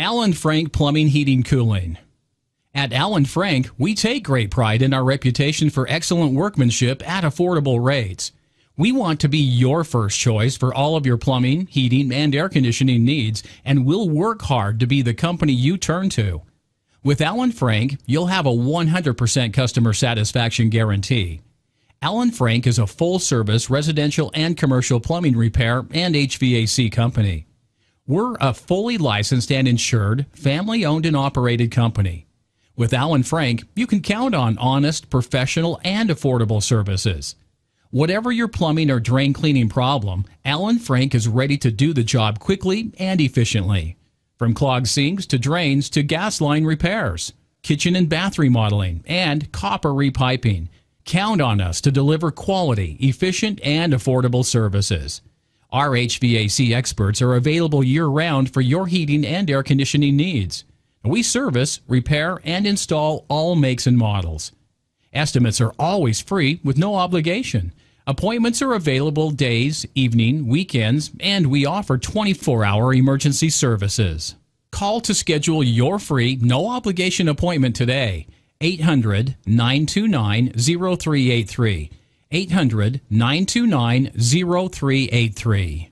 Allen Frank Plumbing, Heating, Cooling. At Allen Frank, we take great pride in our reputation for excellent workmanship at affordable rates. We want to be your first choice for all of your plumbing, heating, and air conditioning needs, and we'll work hard to be the company you turn to. With Allen Frank, you'll have a 100% customer satisfaction guarantee. Allen Frank is a full service residential and commercial plumbing repair and HVAC company. We're a fully licensed and insured, family owned and operated company. With Alan Frank, you can count on honest, professional, and affordable services. Whatever your plumbing or drain cleaning problem, Alan Frank is ready to do the job quickly and efficiently. From clogged sinks to drains to gas line repairs, kitchen and bath remodeling, and copper repiping. Count on us to deliver quality, efficient, and affordable services. Our HVAC experts are available year round for your heating and air conditioning needs. We service, repair, and install all makes and models. Estimates are always free with no obligation. Appointments are available days, evening, weekends, and we offer 24 hour emergency services. Call to schedule your free, no obligation appointment today. 800 929 0383. 800 929 0383.